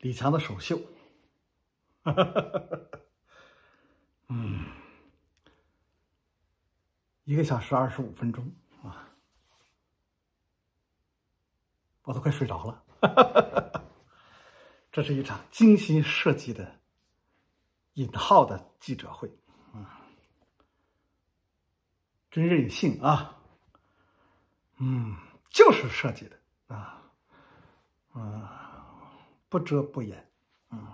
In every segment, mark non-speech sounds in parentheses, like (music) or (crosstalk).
李强的首秀，嗯，一个小时二十五分钟啊，我都快睡着了，这是一场精心设计的“引号”的记者会，啊，真任性啊，嗯，就是设计的啊，嗯。不遮不掩，嗯，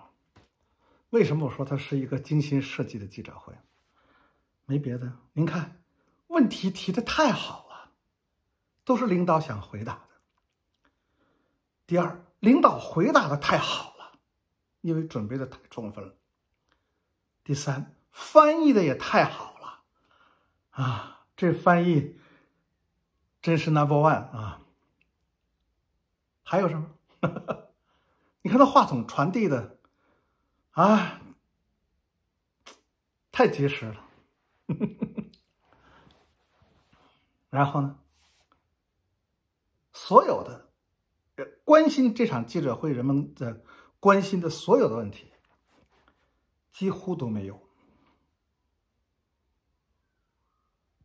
为什么我说它是一个精心设计的记者会？没别的，您看，问题提的太好了，都是领导想回答的。第二，领导回答的太好了，因为准备的太充分了。第三，翻译的也太好了，啊，这翻译真是 number one 啊。还有什么？(laughs) 你看，那话筒传递的啊，太及时了。(laughs) 然后呢，所有的关心这场记者会人们的关心的所有的问题，几乎都没有。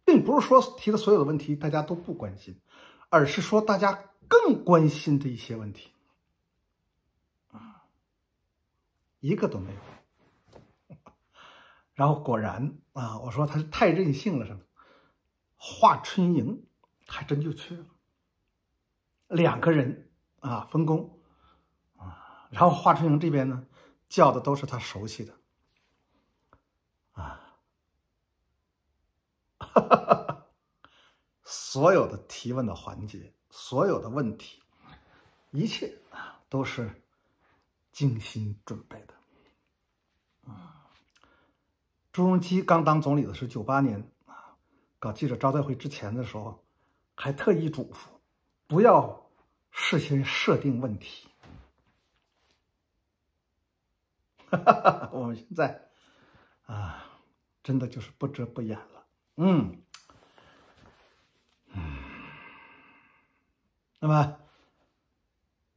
并不是说提的所有的问题大家都不关心，而是说大家更关心的一些问题。一个都没有，然后果然啊，我说他是太任性了，什么？华春莹还真就去了，两个人啊分工啊，然后华春莹这边呢叫的都是他熟悉的啊，(laughs) 所有的提问的环节，所有的问题，一切啊都是。精心准备的，朱镕基刚当总理的时候，九八年啊，搞记者招待会之前的时候，还特意嘱咐，不要事先设定问题。哈哈，我们现在啊，真的就是不遮不掩了，嗯，嗯，那么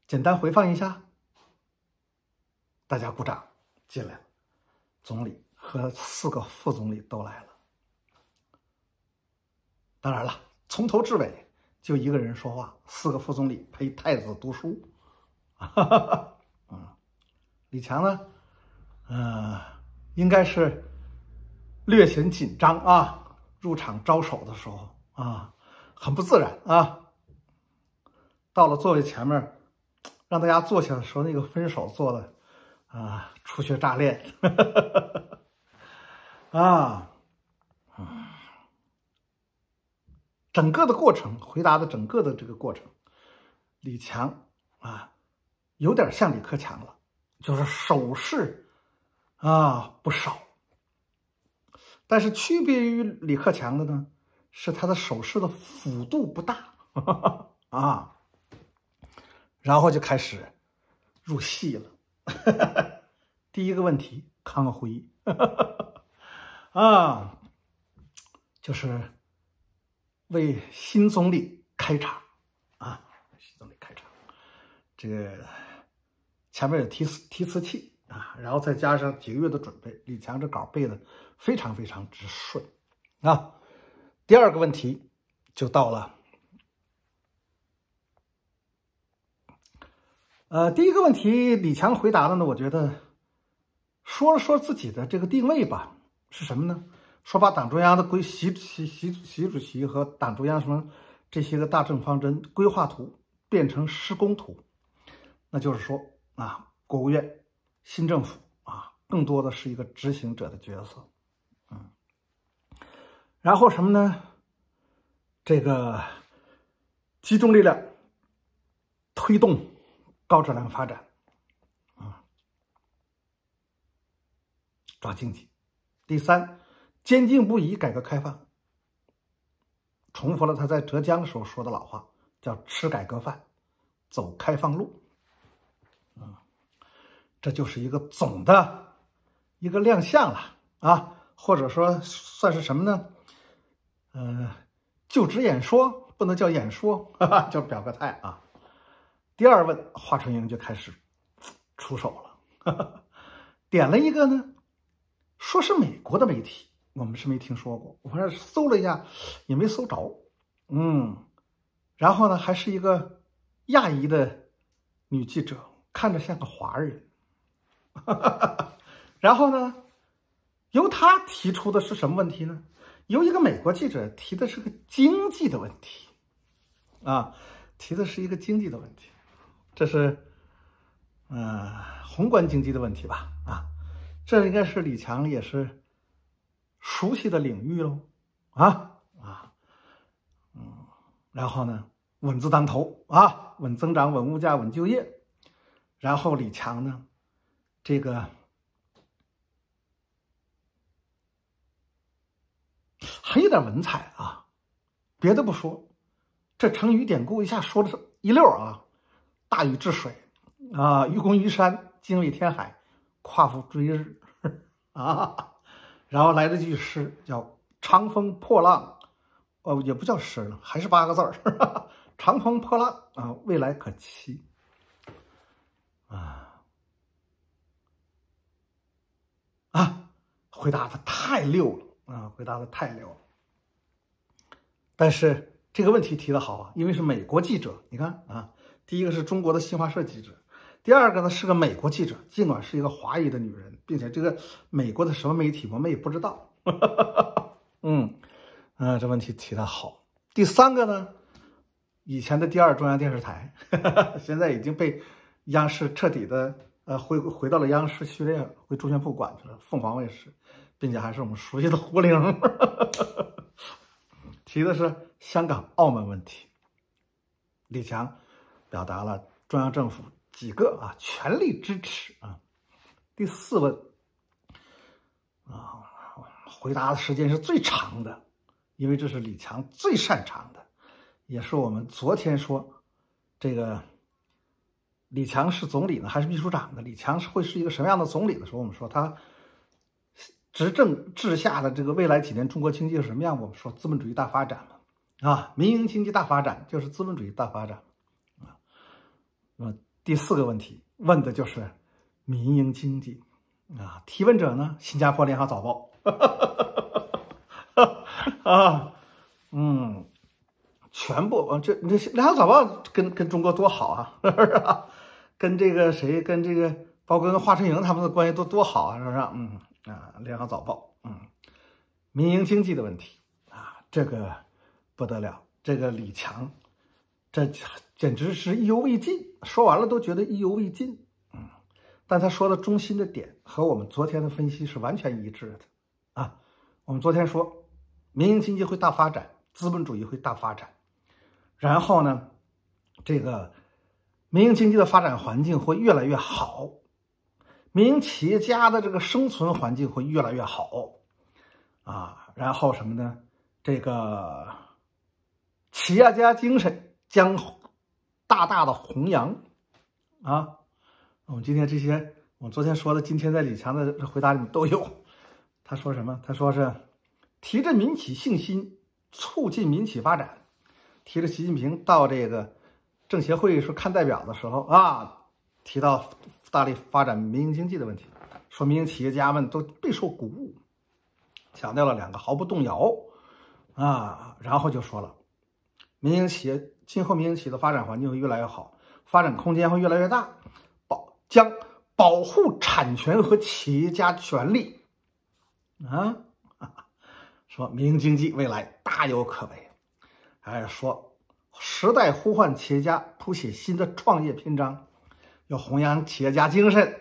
简单回放一下。大家鼓掌，进来了，总理和四个副总理都来了。当然了，从头至尾就一个人说话，四个副总理陪太子读书。哈哈哈，嗯，李强呢？嗯，应该是略显紧张啊。入场招手的时候啊，很不自然啊。到了座位前面，让大家坐下的时候，那个分手坐的。啊，出拳炸裂！(laughs) 啊啊，整个的过程，回答的整个的这个过程，李强啊，有点像李克强了，就是手势啊不少，但是区别于李克强的呢，是他的手势的幅度不大。(laughs) 啊，然后就开始入戏了。哈，(laughs) 第一个问题，康辉，(laughs) 啊，就是为新总理开场啊，新总理开场，这个前面有提词提词器啊，然后再加上几个月的准备，李强这稿背的非常非常之顺啊。第二个问题就到了。呃，第一个问题，李强回答的呢。我觉得，说了说自己的这个定位吧，是什么呢？说把党中央的规习习习习主席和党中央什么这些个大政方针规划图变成施工图，那就是说啊，国务院、新政府啊，更多的是一个执行者的角色，嗯。然后什么呢？这个集中力量推动。高质量发展，啊，抓经济。第三，坚定不移改革开放。重复了他在浙江的时候说的老话，叫“吃改革饭，走开放路”。啊，这就是一个总的一个亮相了啊，或者说算是什么呢？嗯，就职演说不能叫演说，(laughs) 哈哈，就表个态啊。第二问，华春莹就开始出手了，(laughs) 点了一个呢，说是美国的媒体，我们是没听说过，我这搜了一下也没搜着，嗯，然后呢还是一个亚裔的女记者，看着像个华人，(laughs) 然后呢由她提出的是什么问题呢？由一个美国记者提的是个经济的问题，啊，提的是一个经济的问题。这是，呃，宏观经济的问题吧？啊，这应该是李强也是熟悉的领域喽。啊啊，嗯，然后呢，稳字当头啊，稳增长、稳物价、稳就业。然后李强呢，这个还有点文采啊，别的不说，这成语典故一下说的是一溜啊。大禹治水，啊，愚公移山，精卫填海，夸父追日，(laughs) 啊，然后来了句诗叫“长风破浪”，哦，也不叫诗了，还是八个字儿，“ (laughs) 长风破浪”，啊，未来可期，啊，啊，回答的太溜了，啊，回答的太溜了，但是这个问题提的好啊，因为是美国记者，你看啊。第一个是中国的新华社记者，第二个呢是个美国记者，尽管是一个华裔的女人，并且这个美国的什么媒体我们也不知道。(laughs) 嗯，啊，这问题提的好。第三个呢，以前的第二中央电视台，(laughs) 现在已经被央视彻底的呃回回到了央视序列，回中宣部管去了，凤凰卫视，并且还是我们熟悉的胡玲，(laughs) 提的是香港澳门问题，李强。表达了中央政府几个啊，全力支持啊。第四问啊，回答的时间是最长的，因为这是李强最擅长的，也是我们昨天说这个李强是总理呢，还是秘书长呢？李强会是一个什么样的总理的时候，我们说他执政治下的这个未来几年中国经济是什么样？我们说资本主义大发展嘛，啊，民营经济大发展就是资本主义大发展。那第四个问题问的就是民营经济啊，提问者呢？新加坡联合早报 (laughs) 啊，嗯，全部啊，这这联合早报跟跟中国多好啊，(laughs) 是不是？跟这个谁？跟这个包跟华春莹他们的关系都多好啊，是不是？嗯啊，联合早报，嗯，民营经济的问题啊，这个不得了，这个李强，这简直是意犹未尽。说完了都觉得意犹未尽，嗯，但他说的中心的点和我们昨天的分析是完全一致的啊。我们昨天说，民营经济会大发展，资本主义会大发展，然后呢，这个民营经济的发展环境会越来越好，民营企业家的这个生存环境会越来越好啊。然后什么呢？这个企业家精神将。大大的弘扬啊！我们今天这些，我昨天说的，今天在李强的回答里面都有。他说什么？他说是提振民企信心，促进民企发展。提着习近平到这个政协会议说看代表的时候啊，提到大力发展民营经济的问题，说民营企业家们都备受鼓舞，强调了两个毫不动摇啊，然后就说了民营企业。今后民营企业的发展环境会越来越好，发展空间会越来越大，保将保护产权和企业家权利。啊，(laughs) 说民营经济未来大有可为，哎，说时代呼唤企业家，谱写新的创业篇章，要弘扬企业家精神，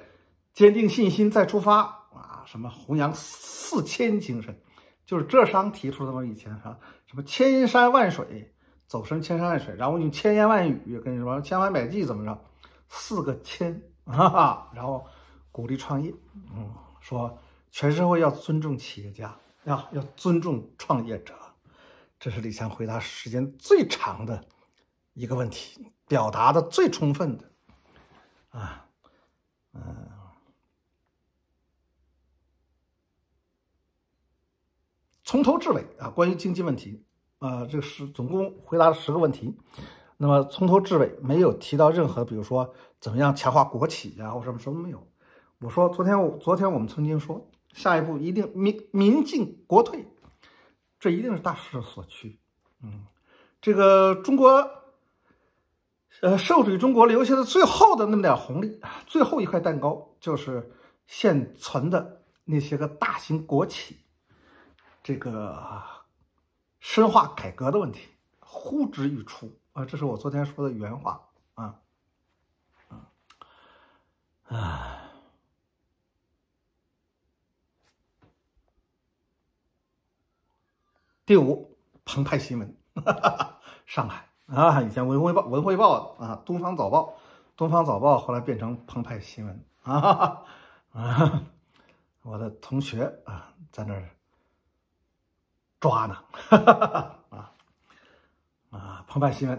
坚定信心再出发啊！什么弘扬四千精神，就是浙商提出的嘛？以前啊，什么千山万水。走遍千山万水，然后用千言万语跟你说，千方百计怎么着？四个千啊，(laughs) 然后鼓励创业。嗯，说全社会要尊重企业家，要要尊重创业者。这是李强回答时间最长的一个问题，表达的最充分的啊，嗯，从头至尾啊，关于经济问题。呃，这是总共回答了十个问题，那么从头至尾没有提到任何，比如说怎么样强化国企，呀，或什么什么没有。我说昨天，我昨天我们曾经说，下一步一定民民进国退，这一定是大势所趋。嗯，这个中国，呃，社会主义中国留下的最后的那么点红利，最后一块蛋糕就是现存的那些个大型国企，这个。深化改革的问题呼之欲出啊！这是我昨天说的原话啊。啊！第五，澎湃新闻，上海啊，以前文汇报、文汇报啊，东方早报，东方早报后来变成澎湃新闻啊啊！我的同学啊，在那儿。抓呢，哈哈哈啊啊！澎湃新闻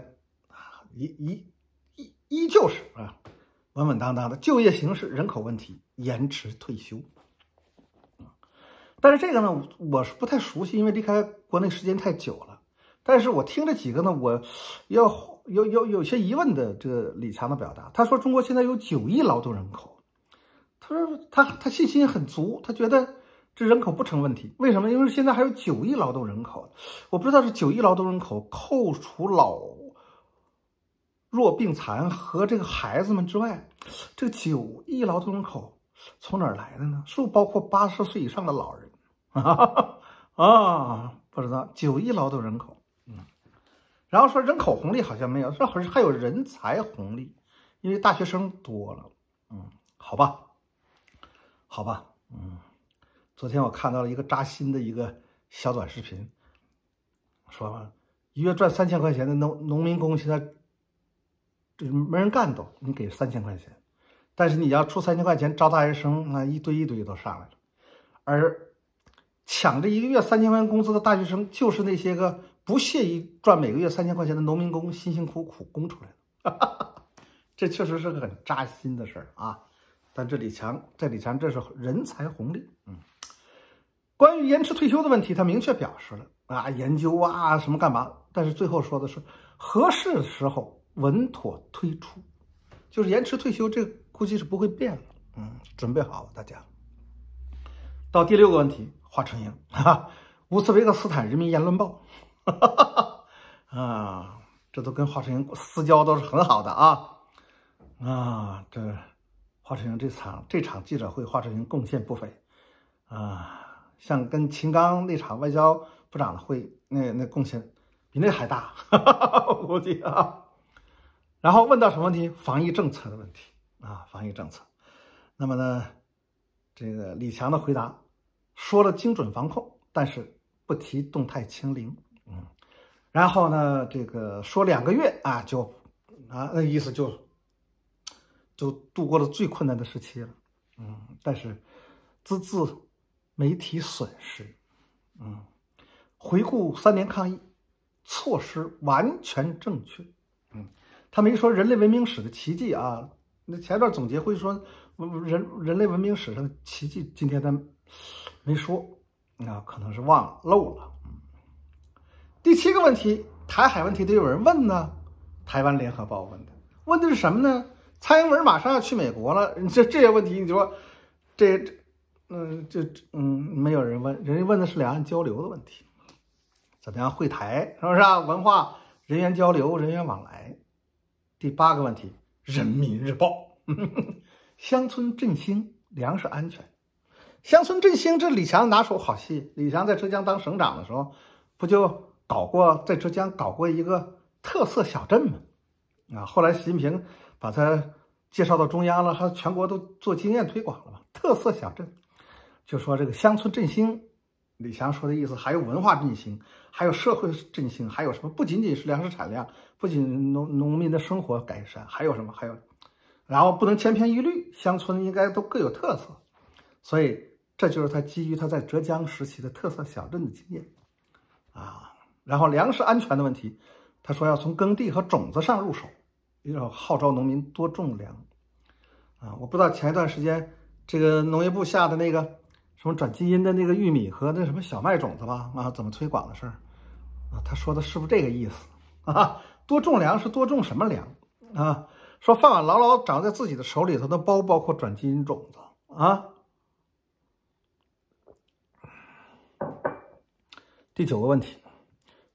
啊，依依依依旧是啊，稳稳当当的就业形势，人口问题，延迟退休。但是这个呢，我是不太熟悉，因为离开国内时间太久了。但是我听这几个呢，我要有有有些疑问的这个李强的表达。他说中国现在有九亿劳动人口，他说他他信心很足，他觉得。这人口不成问题，为什么？因为现在还有九亿劳动人口，我不知道是九亿劳动人口扣除老、弱、病、残和这个孩子们之外，这九亿劳动人口从哪儿来的呢？是不是包括八十岁以上的老人 (laughs) 啊？不知道九亿劳动人口，嗯。然后说人口红利好像没有，这好像还有人才红利，因为大学生多了，嗯，好吧，好吧，嗯。昨天我看到了一个扎心的一个小短视频，说一月赚三千块钱的农农民工现在，就是没人干都，你给三千块钱，但是你要出三千块钱招大学生，那一堆一堆都上来了，而抢这一个月三千块钱工资的大学生，就是那些个不屑于赚每个月三千块钱的农民工辛辛苦苦供出来的，(laughs) 这确实是个很扎心的事儿啊。但这李强，这李强，这是人才红利，嗯。关于延迟退休的问题，他明确表示了啊，研究啊，什么干嘛？但是最后说的是合适时候稳妥推出，就是延迟退休，这估计是不会变了。嗯，准备好了，大家。到第六个问题，华春莹，哈，(laughs) 乌兹别克斯坦人民言论报，哈哈哈啊，这都跟华春莹私交都是很好的啊啊，这华春莹这场这场记者会，华春莹贡献不菲啊。像跟秦刚那场外交部长的会，那那贡献比那还大，哈哈我估计啊。然后问到什么问题？防疫政策的问题啊，防疫政策。那么呢，这个李强的回答说了精准防控，但是不提动态清零。嗯，然后呢，这个说两个月啊就啊那意思就就度过了最困难的时期了。嗯，但是自自。媒体损失，嗯，回顾三年抗疫措施完全正确，嗯，他没说人类文明史的奇迹啊。那前段总结会说人人类文明史上的奇迹，今天咱没说，啊，可能是忘了漏了。第七个问题，台海问题得有人问呢。台湾联合报问的，问的是什么呢？蔡英文马上要去美国了，这这些问题，你说这这。嗯，就嗯，没有人问，人家问的是两岸交流的问题，怎么样会谈，是不是啊？文化、人员交流、人员往来。第八个问题，《人民日报》(laughs) 乡村振兴、粮食安全、乡村振兴，这李强拿手好戏。李强在浙江当省长的时候，不就搞过在浙江搞过一个特色小镇吗？啊，后来习近平把他介绍到中央了，他全国都做经验推广了嘛？特色小镇。就说这个乡村振兴，李强说的意思，还有文化振兴，还有社会振兴，还有什么？不仅仅是粮食产量，不仅农农民的生活改善，还有什么？还有，然后不能千篇一律，乡村应该都各有特色，所以这就是他基于他在浙江时期的特色小镇的经验啊。然后粮食安全的问题，他说要从耕地和种子上入手，要号召农民多种粮啊。我不知道前一段时间这个农业部下的那个。什么转基因的那个玉米和那什么小麦种子吧，啊，怎么推广的事儿啊？他说的是不是这个意思 (laughs) 啊？多种粮是多种什么粮啊？说饭碗牢牢掌握在自己的手里头，包包括转基因种子啊。第九个问题，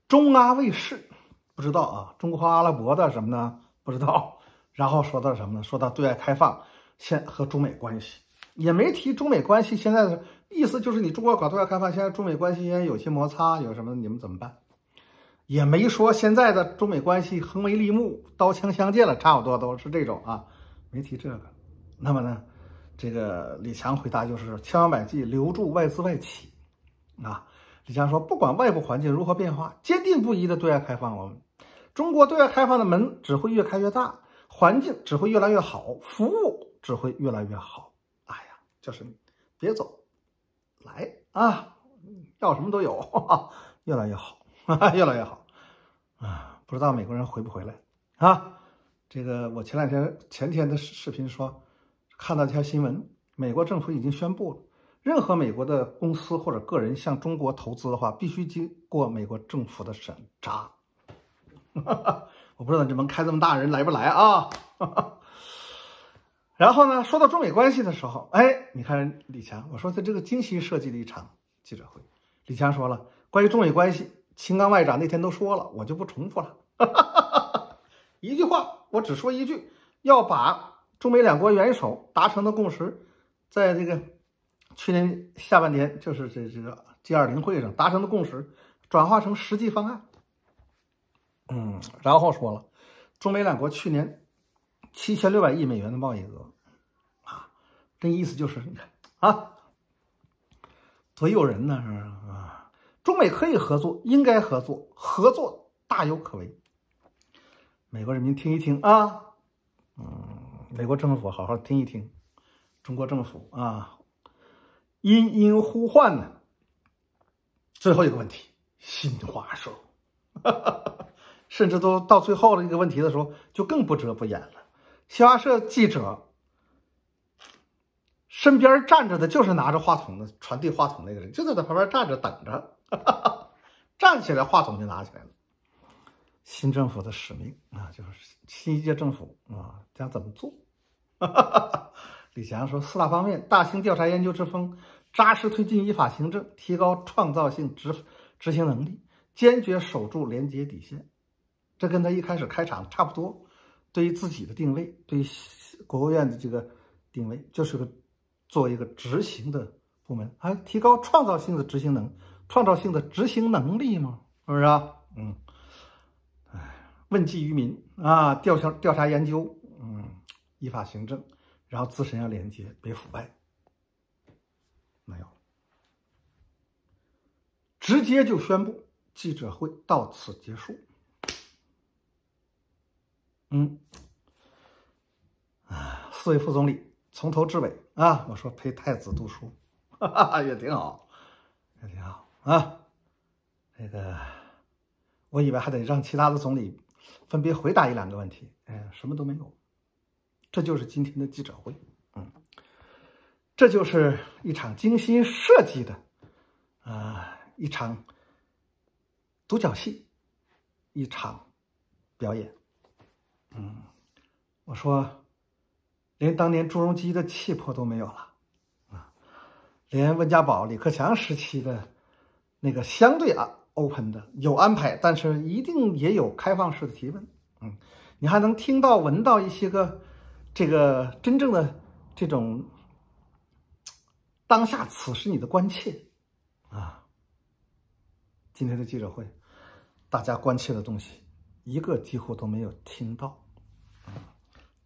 中阿卫视不知道啊，中国和阿拉伯的什么呢？不知道。然后说到什么呢？说到对外开放，现和中美关系也没提中美关系现在的。意思就是你中国搞对外开放，现在中美关系有些摩擦，有什么你们怎么办？也没说现在的中美关系横眉立目、刀枪相见了，差不多都是这种啊，没提这个。那么呢，这个李强回答就是千方百计留住外资外企啊。李强说，不管外部环境如何变化，坚定不移的对外开放，我们中国对外开放的门只会越开越大，环境只会越来越好，服务只会越来越好。哎呀，就是别走。来啊，要什么都有，越来越好，(laughs) 越来越好啊！不知道美国人回不回来啊？这个我前两天、前天的视视频说，看到一条新闻，美国政府已经宣布了，任何美国的公司或者个人向中国投资的话，必须经过美国政府的审查。(laughs) 我不知道这门开这么大，人来不来啊？哈哈。然后呢，说到中美关系的时候，哎，你看李强，我说他这个精心设计的一场记者会，李强说了关于中美关系，秦刚外长那天都说了，我就不重复了，(laughs) 一句话，我只说一句，要把中美两国元首达成的共识，在这个去年下半年，就是这这个 G20 会上达成的共识，转化成实际方案，嗯，然后说了，中美两国去年。七千六百亿美元的贸易额，啊，这意思就是你看啊，多诱人呢，是吧？啊，中美可以合作，应该合作，合作大有可为。美国人民听一听啊，嗯，美国政府好好听一听，中国政府啊，殷殷呼唤呢。最后一个问题，新哈哈，(laughs) 甚至都到最后的一个问题的时候，就更不遮不掩了。新华社记者身边站着的就是拿着话筒的传递话筒那个人，就在他旁边站着等着。哈 (laughs) 哈站起来，话筒就拿起来了。新政府的使命啊，就是新一届政府啊将怎么做？哈哈哈，李强说：“四大方面，大兴调查研究之风，扎实推进依法行政，提高创造性执执行能力，坚决守住廉洁底线。”这跟他一开始开场差不多。对于自己的定位，对于国务院的这个定位，就是个做一个执行的部门，还提高创造性的执行能，创造性的执行能力嘛，是不是啊？嗯，哎，问计于民啊，调查调查研究，嗯，依法行政，然后自身要廉洁，别腐败，没有，直接就宣布记者会到此结束。嗯，啊，四位副总理从头至尾啊，我说陪太子读书，哈哈，也挺好，也挺好啊。那个，我以为还得让其他的总理分别回答一两个问题，哎，什么都没有。这就是今天的记者会，嗯，这就是一场精心设计的啊，一场独角戏，一场表演。嗯，我说，连当年朱镕基的气魄都没有了啊！连温家宝、李克强时期的那个相对啊 open 的有安排，但是一定也有开放式的提问。嗯，你还能听到、闻到一些个这个真正的这种当下此时你的关切啊！今天的记者会，大家关切的东西一个几乎都没有听到。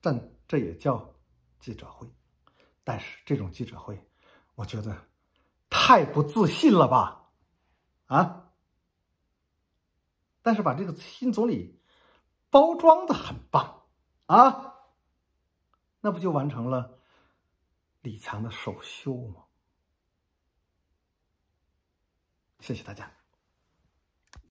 但这也叫记者会，但是这种记者会，我觉得太不自信了吧，啊！但是把这个新总理包装的很棒啊，那不就完成了李强的首秀吗？谢谢大家。